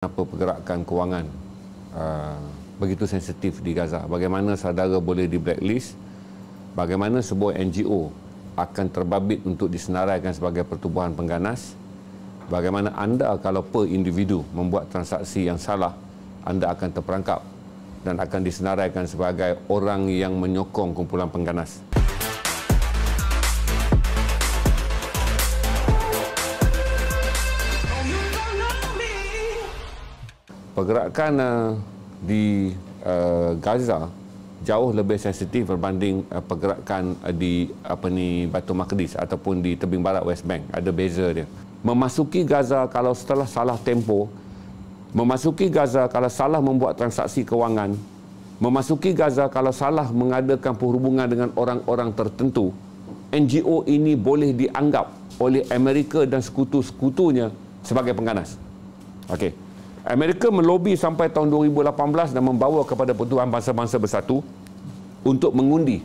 Kenapa pergerakan kewangan uh, begitu sensitif di Gaza? Bagaimana saudara boleh di blacklist? Bagaimana sebuah NGO akan terbabit untuk disenaraikan sebagai pertubuhan pengganas? Bagaimana anda kalau per individu membuat transaksi yang salah, anda akan terperangkap dan akan disenaraikan sebagai orang yang menyokong kumpulan pengganas? pergerakan uh, di uh, Gaza jauh lebih sensitif berbanding uh, pergerakan uh, di apa ni Batu Makdis ataupun di tebing barat West Bank ada beza dia memasuki Gaza kalau setelah salah tempo memasuki Gaza kalau salah membuat transaksi kewangan memasuki Gaza kalau salah mengadakan perhubungan dengan orang-orang tertentu NGO ini boleh dianggap oleh Amerika dan sekutu-sekutunya sebagai pengganas okey Amerika melobi sampai tahun 2018 dan membawa kepada Pertuan Bangsa-Bangsa Bersatu untuk mengundi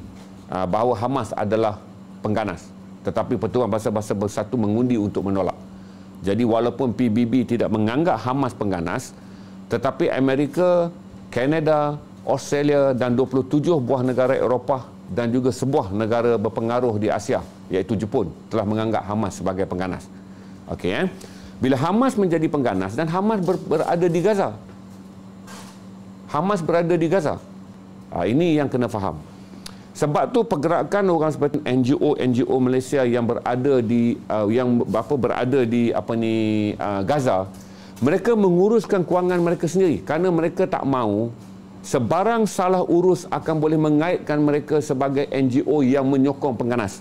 ah, bahawa Hamas adalah pengganas. Tetapi Pertuan Bangsa-Bangsa Bersatu mengundi untuk menolak. Jadi walaupun PBB tidak menganggap Hamas pengganas, tetapi Amerika, Kanada, Australia dan 27 buah negara Eropah dan juga sebuah negara berpengaruh di Asia iaitu Jepun telah menganggap Hamas sebagai pengganas. Okey eh? Bila Hamas menjadi pengganas dan Hamas ber, berada di Gaza. Hamas berada di Gaza. Ha, ini yang kena faham. Sebab tu pergerakan orang seperti NGO NGO Malaysia yang berada di uh, yang apa berada di apa ni uh, Gaza, mereka menguruskan kewangan mereka sendiri kerana mereka tak mahu sebarang salah urus akan boleh mengaitkan mereka sebagai NGO yang menyokong pengganas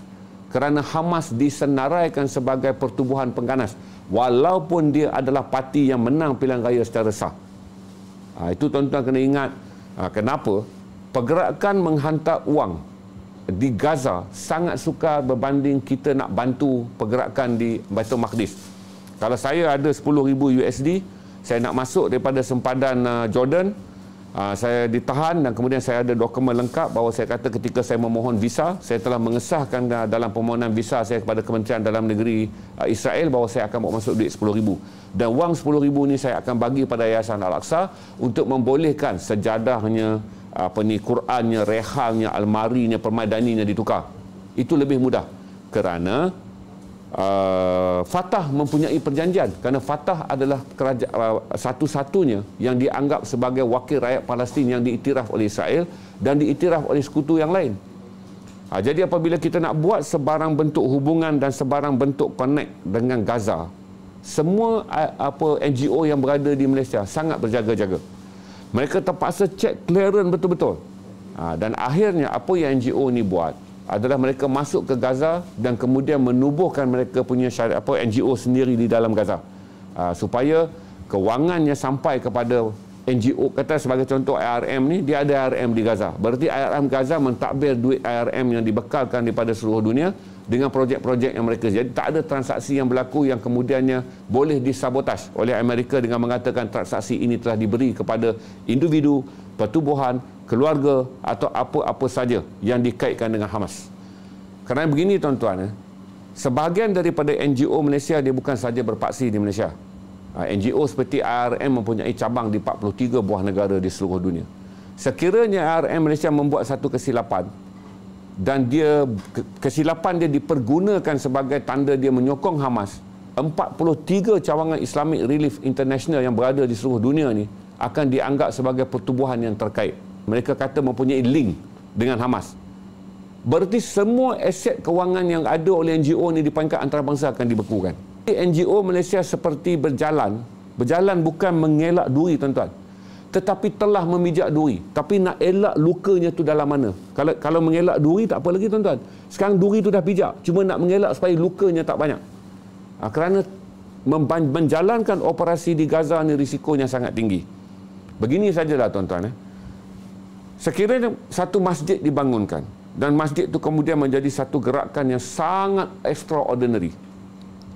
kerana Hamas disenaraikan sebagai pertubuhan pengganas walaupun dia adalah parti yang menang pilihan raya secara sah. Ha, itu tuan-tuan kena ingat ha, kenapa pergerakan menghantar wang di Gaza sangat sukar berbanding kita nak bantu pergerakan di Baitul Maqdis. Kalau saya ada 10,000 USD, saya nak masuk daripada sempadan uh, Jordan, Uh, saya ditahan dan kemudian saya ada dokumen lengkap bahawa saya kata ketika saya memohon visa, saya telah mengesahkan dalam permohonan visa saya kepada Kementerian Dalam Negeri uh, Israel bahawa saya akan masuk duit RM10,000. Dan wang RM10,000 ini saya akan bagi pada Yayasan Al-Aqsa untuk membolehkan sejadahnya, ah, apa ni, Qurannya, rehalnya, almarinya, permadaninya ditukar. Itu lebih mudah kerana Uh, Fatah mempunyai perjanjian kerana Fatah adalah keraja- uh, satu-satunya yang dianggap sebagai wakil rakyat Palestin yang diiktiraf oleh Israel dan diiktiraf oleh sekutu yang lain. Ha, jadi apabila kita nak buat sebarang bentuk hubungan dan sebarang bentuk connect dengan Gaza, semua uh, apa NGO yang berada di Malaysia sangat berjaga-jaga. Mereka terpaksa check clearance betul-betul. Ha, dan akhirnya apa yang NGO ni buat adalah mereka masuk ke Gaza dan kemudian menubuhkan mereka punya syarikat apa NGO sendiri di dalam Gaza uh, supaya kewangannya sampai kepada NGO kata sebagai contoh IRM ni dia ada IRM di Gaza. Berarti IRM Gaza mentadbir duit IRM yang dibekalkan daripada seluruh dunia dengan projek-projek yang mereka jadi tak ada transaksi yang berlaku yang kemudiannya boleh disabotaj oleh Amerika dengan mengatakan transaksi ini telah diberi kepada individu, pertubuhan, keluarga atau apa-apa saja yang dikaitkan dengan Hamas. Kerana begini tuan-tuan, eh, sebahagian daripada NGO Malaysia dia bukan saja berpaksi di Malaysia. Ha, NGO seperti ARM mempunyai cabang di 43 buah negara di seluruh dunia. Sekiranya ARM Malaysia membuat satu kesilapan dan dia kesilapan dia dipergunakan sebagai tanda dia menyokong Hamas, 43 cawangan Islamic Relief International yang berada di seluruh dunia ni akan dianggap sebagai pertubuhan yang terkait. Mereka kata mempunyai link dengan Hamas. Berarti semua aset kewangan yang ada oleh NGO ni di pangkat antarabangsa akan dibekukan. NGO Malaysia seperti berjalan berjalan bukan mengelak duri tuan-tuan tetapi telah memijak duri tapi nak elak lukanya tu dalam mana kalau kalau mengelak duri tak apa lagi tuan-tuan sekarang duri tu dah pijak cuma nak mengelak supaya lukanya tak banyak ha, kerana menjalankan operasi di Gaza ni risikonya sangat tinggi begini sajalah tuan-tuan eh. sekiranya satu masjid dibangunkan dan masjid itu kemudian menjadi satu gerakan yang sangat extraordinary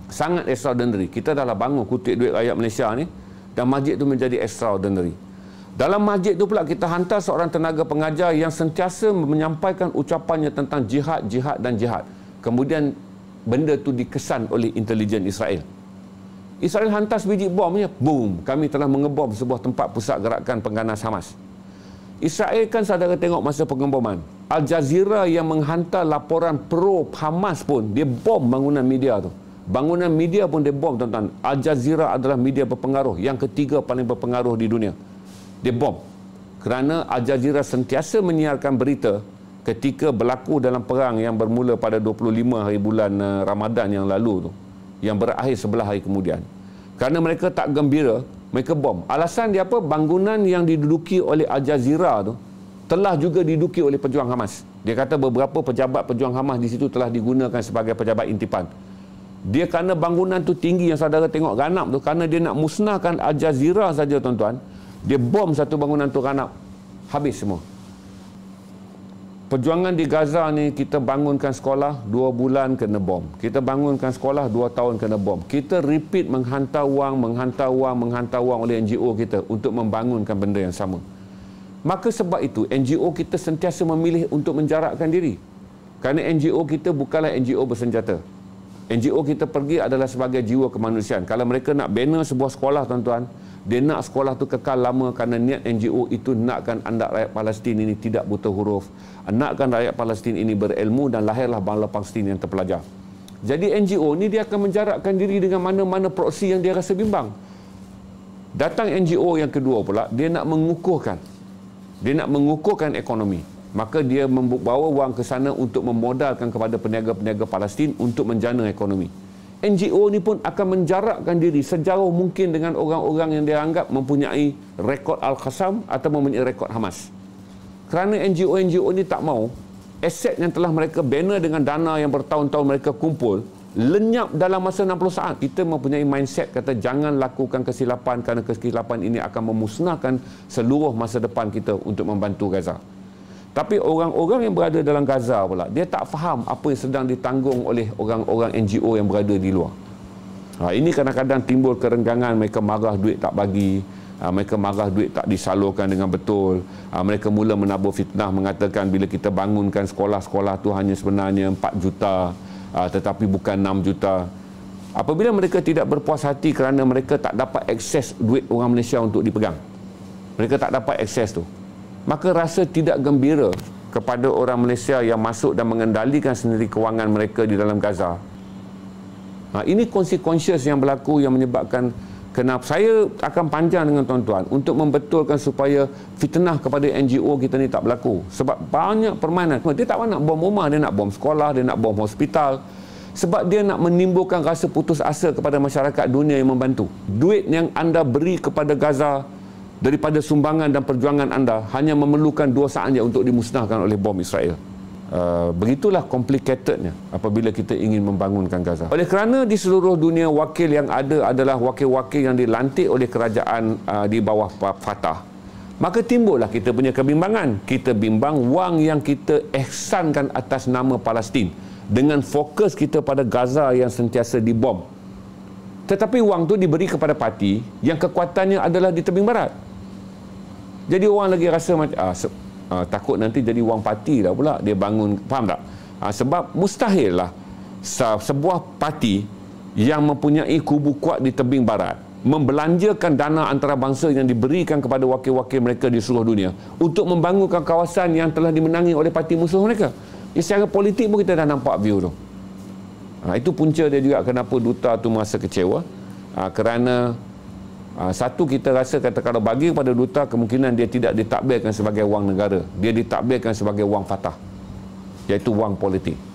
sangat extraordinary. Kita dah lah bangun kutip duit rakyat Malaysia ni dan masjid tu menjadi extraordinary. Dalam masjid tu pula kita hantar seorang tenaga pengajar yang sentiasa menyampaikan ucapannya tentang jihad, jihad dan jihad. Kemudian benda tu dikesan oleh intelijen Israel. Israel hantar sebiji bomnya, boom, kami telah mengebom sebuah tempat pusat gerakan pengganas Hamas. Israel kan saudara tengok masa pengeboman. Al Jazeera yang menghantar laporan pro Hamas pun, dia bom bangunan media tu. Bangunan media pun dia bom tuan-tuan. Al Jazeera adalah media berpengaruh. Yang ketiga paling berpengaruh di dunia. Dia bom. Kerana Al Jazeera sentiasa menyiarkan berita ketika berlaku dalam perang yang bermula pada 25 hari bulan eh, Ramadan yang lalu tu. Yang berakhir sebelah hari kemudian. Kerana mereka tak gembira, mereka bom. Alasan dia apa? Bangunan yang diduduki oleh Al Jazeera tu telah juga diduduki oleh pejuang Hamas. Dia kata beberapa pejabat pejuang Hamas di situ telah digunakan sebagai pejabat intipan dia kerana bangunan tu tinggi yang saudara tengok ganap tu kerana dia nak musnahkan Al Jazeera saja tuan-tuan dia bom satu bangunan tu ganap habis semua perjuangan di Gaza ni kita bangunkan sekolah dua bulan kena bom kita bangunkan sekolah dua tahun kena bom kita repeat menghantar wang menghantar wang menghantar wang oleh NGO kita untuk membangunkan benda yang sama maka sebab itu NGO kita sentiasa memilih untuk menjarakkan diri kerana NGO kita bukanlah NGO bersenjata. NGO kita pergi adalah sebagai jiwa kemanusiaan. Kalau mereka nak bina sebuah sekolah tuan-tuan, dia nak sekolah tu kekal lama kerana niat NGO itu nakkan anak rakyat Palestin ini tidak buta huruf. Nakkan rakyat Palestin ini berilmu dan lahirlah bangsa Palestin yang terpelajar. Jadi NGO ni dia akan menjarakkan diri dengan mana-mana proksi yang dia rasa bimbang. Datang NGO yang kedua pula, dia nak mengukuhkan. Dia nak mengukuhkan ekonomi maka dia membawa wang ke sana untuk memodalkan kepada peniaga-peniaga Palestin untuk menjana ekonomi. NGO ni pun akan menjarakkan diri sejauh mungkin dengan orang-orang yang dia anggap mempunyai rekod al qasam atau mempunyai rekod Hamas. Kerana NGO-NGO ni tak mau aset yang telah mereka bina dengan dana yang bertahun-tahun mereka kumpul lenyap dalam masa 60 saat. Kita mempunyai mindset kata jangan lakukan kesilapan kerana kesilapan ini akan memusnahkan seluruh masa depan kita untuk membantu Gaza. Tapi orang-orang yang berada dalam Gaza pula, dia tak faham apa yang sedang ditanggung oleh orang-orang NGO yang berada di luar. Ha, ini kadang-kadang timbul kerenggangan, mereka marah duit tak bagi, ha, mereka marah duit tak disalurkan dengan betul, ha, mereka mula menabur fitnah mengatakan bila kita bangunkan sekolah-sekolah tu hanya sebenarnya 4 juta ha, tetapi bukan 6 juta. Apabila mereka tidak berpuas hati kerana mereka tak dapat akses duit orang Malaysia untuk dipegang. Mereka tak dapat akses tu maka rasa tidak gembira kepada orang Malaysia yang masuk dan mengendalikan sendiri kewangan mereka di dalam Gaza. Ha, ini konsekuensi yang berlaku yang menyebabkan kenapa saya akan panjang dengan tuan-tuan untuk membetulkan supaya fitnah kepada NGO kita ni tak berlaku. Sebab banyak permainan. Dia tak nak bom rumah, dia nak bom sekolah, dia nak bom hospital. Sebab dia nak menimbulkan rasa putus asa kepada masyarakat dunia yang membantu. Duit yang anda beri kepada Gaza, daripada sumbangan dan perjuangan anda hanya memerlukan dua saatnya untuk dimusnahkan oleh bom Israel. Uh, begitulah complicatednya apabila kita ingin membangunkan Gaza. Oleh kerana di seluruh dunia wakil yang ada adalah wakil-wakil yang dilantik oleh kerajaan uh, di bawah Fatah. Maka timbullah kita punya kebimbangan. Kita bimbang wang yang kita ihsankan atas nama Palestin dengan fokus kita pada Gaza yang sentiasa dibom. Tetapi wang tu diberi kepada parti yang kekuatannya adalah di tebing barat jadi orang lagi rasa ah, ah, takut nanti jadi wang parti lah pula dia bangun faham tak ah, sebab mustahil lah se- sebuah parti yang mempunyai kubu kuat di tebing barat membelanjakan dana antarabangsa yang diberikan kepada wakil-wakil mereka di seluruh dunia untuk membangunkan kawasan yang telah dimenangi oleh parti musuh mereka ya, secara politik pun kita dah nampak view tu ha, itu punca dia juga kenapa duta tu merasa kecewa ha, kerana Ah, satu kita rasa kata kalau bagi kepada duta kemungkinan dia tidak ditakbirkan sebagai wang negara dia ditakbirkan sebagai wang fatah iaitu wang politik